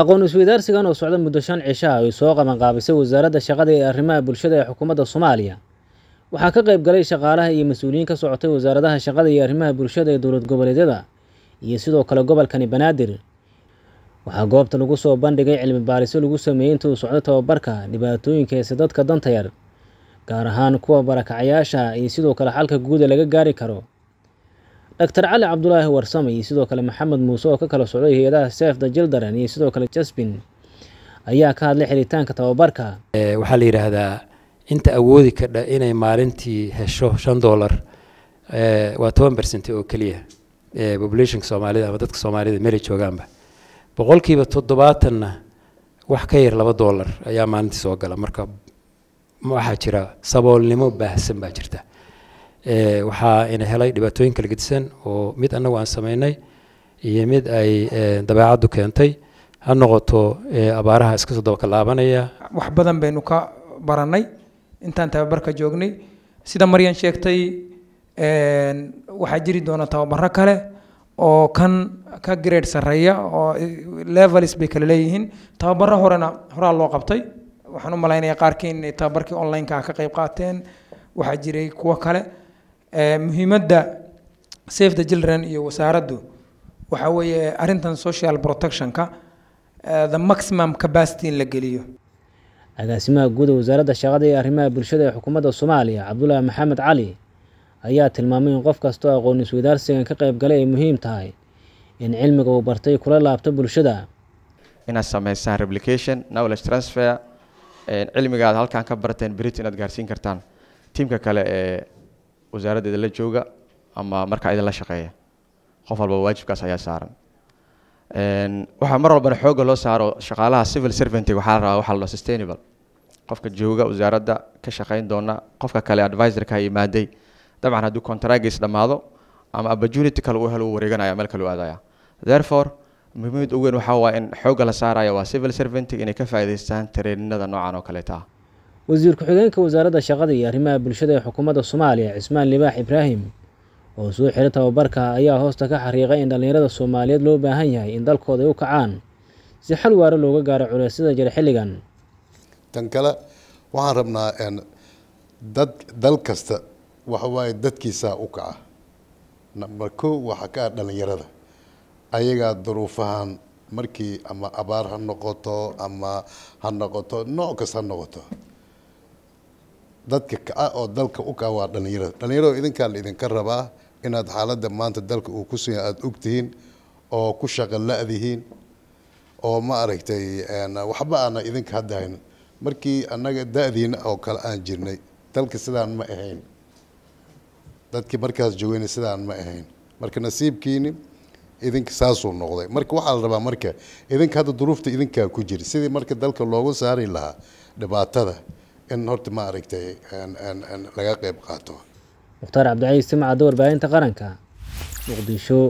aqoon isweydaarsigan oo socda muddo shan cisha ah ay soo qabanqaabisay wasaaradda shaqada ee arrimaha bulshada ee xukuumadda soomaaliya waxaa ka qayb galay shaqaalaha iyo mas-uuliyiin ka socotay wasaaradaha shaqada iyo arrimaha bulshada ee dowlad goboleedyada iyo sidoo kale gobolkani banaadir waxaa goobta lagu soo bandhigay cilmi baariso lagu sameeyey inta uu socdo tababarka dhibaatooyinka heese dadka danta yar gaar ahaan kuwa barakacayaasha ah iyo sidoo kale xalka guuda laga gaari karo doctor cali cabdulaahi warsame iyo sidoo kale maxamed muuse oo ka kala socday hay-adaha sef the jildaran iyo sidoo kale jasbin ayaa ka hadlay xiritaanka tababarka eh, waxaa la yidhaahdaa inta awoodi kadha inay maalintii hesho shan dollar eh, waa toban bercent oo keliya eh, populationka soomaalida ama dadka soomaalida meelay joogaanba boqolkiiba toddobaatanna wax ka yar laba dollar ayaa maalintii soo gala marka waxaa jira saboolnimo baahsan baa jirta Eh, waxaa ina helay dhibaatooyin kala gedisan oo mid anagu aan samaynay iyo mid ay eh, dabeecaddu keentay ha noqoto eh, abaaraha iska soo daba kalaabanaya wax badan baynu ka baranay intaan tababarka joognay sida maryan sheegtay waxaa jiri doona tababaro kale oo kan ka grade sarreeya oo levels bay kala leeyihiin tababaro horena horaa loo qabtay waxaan u malaynaya qaarkiin tababarkii online ka qayb qaateen waxaa jiray kuwo kale muhiimadda safe the children iyo wasaaraddu waxaa weeye arrintan social protectionka the maximum capacity in la geliyo agaasimaha guud ee wasaaradda shaqada iyo arrimaha bulshada ee xukuumadda soomaaliya cabdulaahi maxamed cali ayaa tilmaamay in qof kastoo aqoon isweydaarsigan ka qayb galay ay muhiim tahay in cilmiga uu bartay kula laabto bulshada inaad samaysaan replication knowledge transfer cilmigaad halkaan ka barteen berit inaad gaarsiin kartaan tiimka kale ee wasaaradda idinla jooga ama markaa idinla shaqeeya qof walba waajibkaas ayaa saaran waxaa mar walbana xoogga loo saaro shaqaalaha civil servantg waxaa la rabaa waxa la sustainable qofka jooga wasaaradda ka shaqayn doona qofka kale advisorka yimaaday dabcan hadduu contragis dhammaado ama opportunity kale uu helo uu wareeganaya meel kale u aadaya therefore muhiimad ugu weyn waxaa waa in xoogga la saaraya waa civil servantg inay ka faa'idaystaan tareeninada noocan oo kaleeta ah wasiir ku-xigeenka wasaaradda shaqada iyo arrimaha bulshada ee xukuumadda soomaaliya cismaan libaax ibraahim oo soo xira tababarka ayaa hoosta ka xariiqay in dhallinyarada soomaaliyeed loo baahan yahay in dalkooda ay u kacaan si xal waaro looga gaaro culeysyada jira xilligan tan kale waxaan rabnaa dad dal kasta waxawaaye dadkiisaa u kaca namber ko waxaa ka ah dhallinyarada ayagaa duruufahan markii ama abaar ha noqoto ama ha noqoto nooc kasta ha noqoto dadka kaca ah oo dalka u kaa waa dhalinyarada dhalinyarado idinkaa la rabaa inaad xaaladda maanta dalka uu ku suya aada ogtihiin oo ku shaqa la-dihiin oo ma aragtay waxba aana idinka hadda hayn markii annaga da-diina oo kale aan jirnay dalka sidaan ma ahayn dadkii markaas joogeyna sidaan ma ahayn marka nasiibkiini idinka saasuu noqday marka waxaa la rabaa marka idinka hadda duruufta idinkaa ku jiri sidii marka dalka loogu saari lahaa dhibaatada in horta maaragtay laga qayb qaato mukhtaar cabdicaiis simca warbaahinta qaranka muqdisho